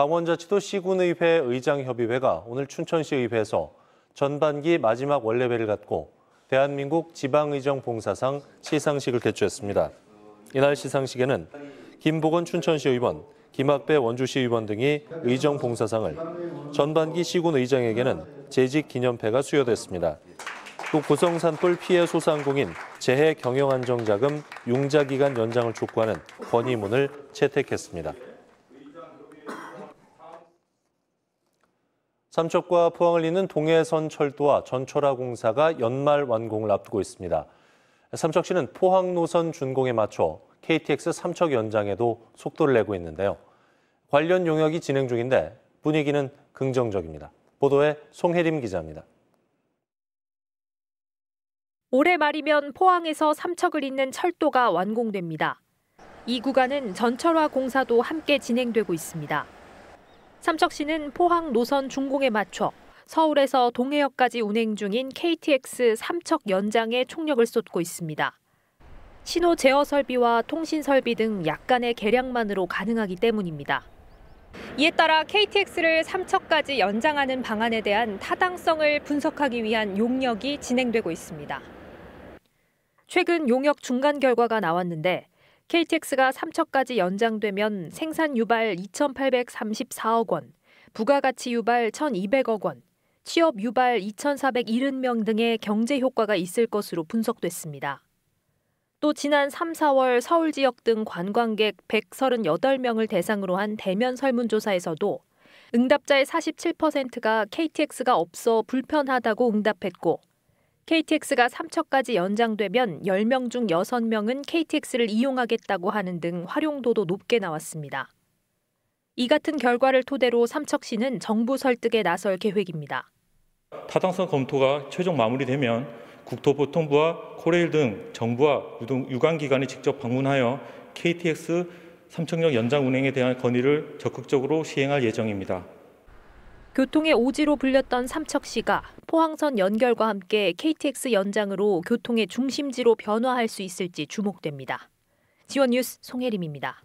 강원자치도시군의회 의장협의회가 오늘 춘천시의회에서 전반기 마지막 원래배를 갖고 대한민국 지방의정 봉사상 시상식을 개최했습니다. 이날 시상식에는 김보건 춘천시의원, 김학배 원주시의원 등이 의정 봉사상을, 전반기 시군의장에게는 재직 기념패가 수여됐습니다. 또 고성산불 피해 소상공인 재해 경영안정자금 융자기간 연장을 촉구하는 건의문을 채택했습니다. 삼척과 포항을 잇는 동해선 철도와 전철화 공사가 연말 완공을 앞두고 있습니다. 삼척시는 포항 노선 준공에 맞춰 KTX 삼척 연장에도 속도를 내고 있는데요. 관련 용역이 진행 중인데 분위기는 긍정적입니다. 보도에 송혜림 기자입니다. 올해 말이면 포항에서 삼척을 잇는 철도가 완공됩니다. 이 구간은 전철화 공사도 함께 진행되고 있습니다. 삼척시는 포항 노선 중공에 맞춰 서울에서 동해역까지 운행 중인 KTX 삼척 연장에 총력을 쏟고 있습니다. 신호 제어 설비와 통신 설비 등 약간의 개량만으로 가능하기 때문입니다. 이에 따라 KTX를 삼척까지 연장하는 방안에 대한 타당성을 분석하기 위한 용역이 진행되고 있습니다. 최근 용역 중간 결과가 나왔는데 KTX가 3척까지 연장되면 생산 유발 2,834억 원, 부가가치 유발 1,200억 원, 취업 유발 2,470명 등의 경제 효과가 있을 것으로 분석됐습니다. 또 지난 3, 4월 서울 지역 등 관광객 138명을 대상으로 한 대면 설문조사에서도 응답자의 47%가 KTX가 없어 불편하다고 응답했고 KTX가 3척까지 연장되면 10명 중 6명은 KTX를 이용하겠다고 하는 등 활용도도 높게 나왔습니다. 이 같은 결과를 토대로 삼척시는 정부 설득에 나설 계획입니다. 타당성 검토가 최종 마무리되면 국토보통부와 코레일 등 정부와 유관기관이 직접 방문하여 KTX 삼척역 연장 운행에 대한 건의를 적극적으로 시행할 예정입니다. 교통의 오지로 불렸던 삼척시가 포항선 연결과 함께 KTX 연장으로 교통의 중심지로 변화할 수 있을지 주목됩니다. 지원 뉴스 송혜림입니다.